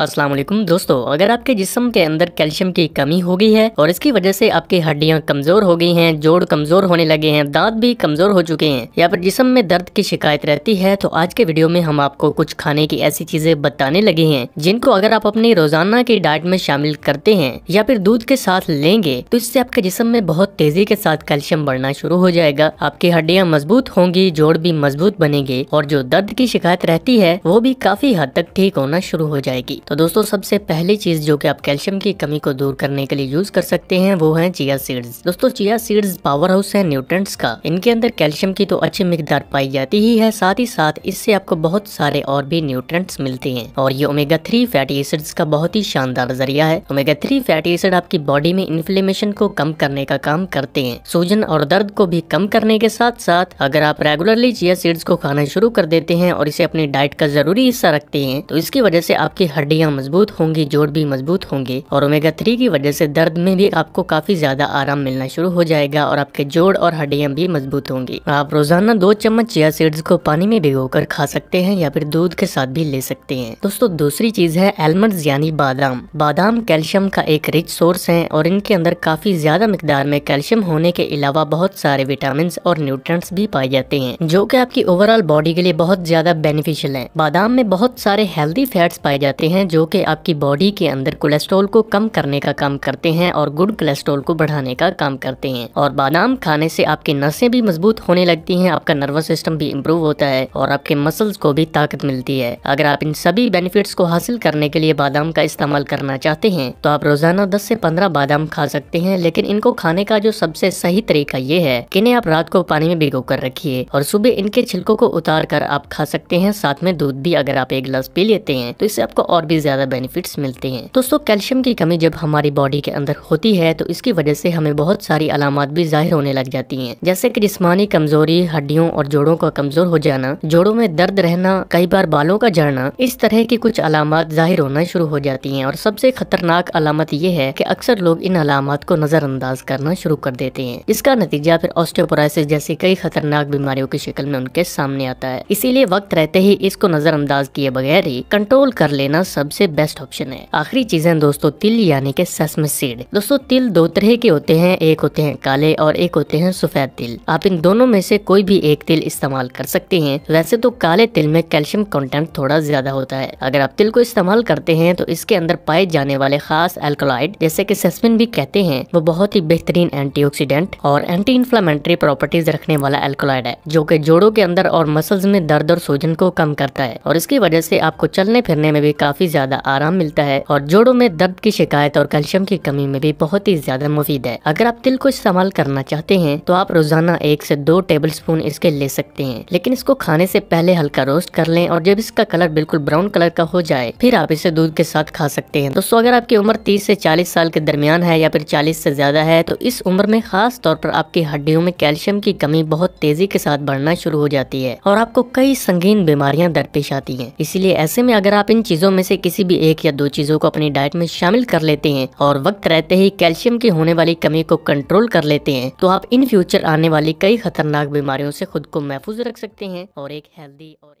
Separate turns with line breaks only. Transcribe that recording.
अस्सलाम वालेकुम दोस्तों अगर आपके जिस्म के अंदर कैल्शियम की कमी हो गई है और इसकी वजह से आपकी हड्डियां कमजोर हो गई हैं जोड़ कमजोर होने लगे हैं दांत भी कमजोर हो चुके हैं या फिर जिस्म में दर्द की शिकायत रहती है तो आज के वीडियो में हम आपको कुछ खाने की ऐसी चीजें बताने लगे हैं जिनको अगर आप अपनी रोजाना की डाइट में शामिल करते हैं या फिर दूध के साथ लेंगे तो इससे आपके जिसम में बहुत तेजी के साथ कैल्शियम बढ़ना शुरू हो जाएगा आपकी हड्डियाँ मजबूत होंगी जोड़ भी मजबूत बनेंगे और जो दर्द की शिकायत रहती है वो भी काफी हद तक ठीक होना शुरू हो जाएगी तो दोस्तों सबसे पहली चीज जो कि आप कैल्शियम की कमी को दूर करने के लिए यूज कर सकते हैं वो है चिया सीड्स दोस्तों चिया सीड्स पावर हाउस है न्यूट्रेंट्स का इनके अंदर कैल्शियम की तो अच्छी मिकदार पाई जाती ही है साथ ही साथ इससे आपको बहुत सारे और भी न्यूट्रंट्स मिलते हैं और ये ओमेगा थ्री फैटी एसिड्स का बहुत ही शानदार जरिया है ओमेगा थ्री फैटी एसिड आपकी बॉडी में इन्फ्लेमेशन को कम करने का काम करते हैं सूजन और दर्द को भी कम करने के साथ साथ अगर आप रेगुलरली चिया सीड्स को खाना शुरू कर देते हैं और इसे अपनी डाइट का जरूरी हिस्सा रखते हैं तो इसकी वजह से आपकी हड्डी हड्डियां मजबूत होंगी जोड़ भी मजबूत होंगे और ओमेगा थ्री की वजह से दर्द में भी आपको काफी ज्यादा आराम मिलना शुरू हो जाएगा और आपके जोड़ और हड्डियाँ भी मजबूत होंगी आप रोजाना दो चम्मच चिया सीड्स को पानी में कर खा सकते हैं या फिर दूध के साथ भी ले सकते हैं दोस्तों दूसरी चीज है एलमंड यानी बादाम बादाम कैल्शियम का एक रिच सोर्स है और इनके अंदर काफी ज्यादा मिकदार में कैल्शियम होने के अलावा बहुत सारे विटामिन और न्यूट्रंट्स भी पाए जाते हैं जो की आपकी ओवरऑल बॉडी के लिए बहुत ज्यादा बेनिफिशियल है बादाम में बहुत सारे हेल्दी फैट्स पाए जाते हैं हैं जो कि आपकी बॉडी के अंदर कोलेस्ट्रॉल को कम करने का काम करते हैं और गुड कोलेस्ट्रॉल को बढ़ाने का काम करते हैं और बादाम खाने से आपकी नसें भी मजबूत होने लगती हैं आपका नर्वस सिस्टम भी इम्प्रूव होता है और आपके मसल्स को भी ताकत मिलती है अगर आप इन सभी बेनिफिट्स को हासिल करने के लिए बादाम का इस्तेमाल करना चाहते हैं तो आप रोजाना दस से पंद्रह बादाम खा सकते हैं लेकिन इनको खाने का जो सबसे सही तरीका ये है कि इन्हें आप रात को पानी में भिगो कर रखिए और सुबह इनके छिलकों को उतार कर आप खा सकते हैं साथ में दूध भी अगर आप एक गिलास पी लेते हैं तो इससे आपको और भी काफ़ी ज़्यादा बेनिफिट्स मिलते हैं दोस्तों कैल्शियम की कमी जब हमारी बॉडी के अंदर होती है तो इसकी वजह से हमें बहुत सारी अलामत भी जाहिर होने लग जाती हैं जैसे कि जिसमानी कमजोरी हड्डियों और जोड़ों का कमजोर हो जाना जोड़ों में दर्द रहना कई बार बालों का झड़ना इस तरह की कुछ अलामत जाहिर होना शुरू हो जाती है और सबसे खतरनाक अलामत ये है की अक्सर लोग इन अलामत को नजरअंदाज करना शुरू कर देते हैं इसका नतीजा फिर ऑस्टोपोराइसिस जैसी कई खतरनाक बीमारियों की शक्ल में उनके सामने आता है इसीलिए वक्त रहते ही इसको नजरअंदाज किए बगैर ही कंट्रोल कर लेना सब सबसे बेस्ट ऑप्शन है आखिरी चीजें दोस्तों तिल यानी के सस्म सीड दोस्तों तिल दो तरह के होते हैं एक होते हैं काले और एक होते हैं सफेद तिल आप इन दोनों में से कोई भी एक तिल इस्तेमाल कर सकते हैं वैसे तो काले तिल में कैल्शियम कंटेंट थोड़ा ज्यादा होता है अगर आप तिल को इस्तेमाल करते हैं तो इसके अंदर पाए जाने वाले खास एल्कोलाइड जैसे की सस्पिन भी कहते हैं वो बहुत ही बेहतरीन एंटी और एंटी इन्फ्लामेंट्री प्रॉपर्टीज रखने वाला एल्कोलाइड है जो की जोड़ो के अंदर और मसल में दर्द और सूजन को कम करता है और इसकी वजह से आपको चलने फिरने में भी काफी काफी ज्यादा आराम मिलता है और जोड़ों में दर्द की शिकायत और कैल्शियम की कमी में भी बहुत ही ज्यादा मुफीद है अगर आप तिल को इस्तेमाल करना चाहते हैं तो आप रोजाना एक से दो टेबल स्पून इसके ले सकते हैं लेकिन इसको खाने से पहले हल्का रोस्ट कर लें और जब इसका कलर बिल्कुल ब्राउन कलर का हो जाए फिर आप इसे दूध के साथ खा सकते हैं दोस्तों अगर आपकी उम्र तीस से चालीस साल के दरमियान है या फिर चालीस से ज्यादा है तो इस उम्र में खास तौर पर आपकी हड्डियों में कैल्शियम की कमी बहुत तेजी के साथ बढ़ना शुरू हो जाती है और आपको कई संगीन बीमारियां दरपेश आती है इसीलिए ऐसे में अगर आप इन चीजों में से से किसी भी एक या दो चीजों को अपनी डाइट में शामिल कर लेते हैं और वक्त रहते ही कैल्शियम की होने वाली कमी को कंट्रोल कर लेते हैं तो आप इन फ्यूचर आने वाली कई खतरनाक बीमारियों से खुद को महफूज रख सकते हैं और एक हेल्दी और